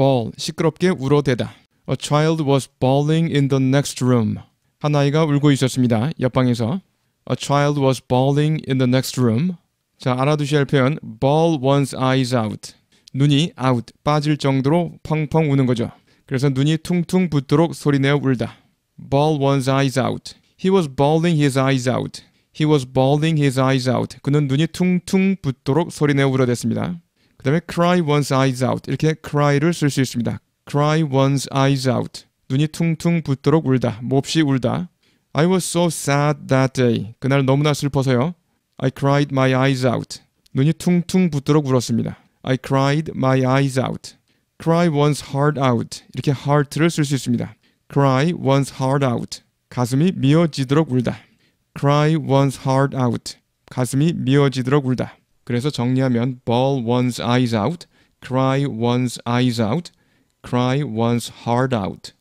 bawl 시끄럽게 울어대다. A child was bawling in the next room. 한 아이가 울고 있었습니다. 옆방에서. A child was bawling in the next room. 자, 알아두셔야 할 표현 bawl one's eyes out. 눈이 out, 빠질 정도로 펑펑 우는 거죠. 그래서 눈이 퉁퉁 붙도록 소리내어 울다. bawl one's eyes out. He was bawling his eyes out. He was bawling his eyes out. 그는 눈이 퉁퉁 붙도록 소리내어 울어댔습니다. 그 다음에 cry one's eyes out 이렇게 cry를 쓸 수 있습니다. cry one's eyes out 눈이 퉁퉁 붓도록 울다 몹시 울다 I was so sad that day 그날 너무나 슬퍼서요. I cried my eyes out 눈이 퉁퉁 붓도록 울었습니다. I cried my eyes out cry one's heart out 이렇게 heart를 쓸 수 있습니다. cry one's heart out 가슴이 미어지도록 울다 cry one's heart out 가슴이 미어지도록 울다 그래서 정리하면 ball one's eyes out, cry one's eyes out, cry one's heart out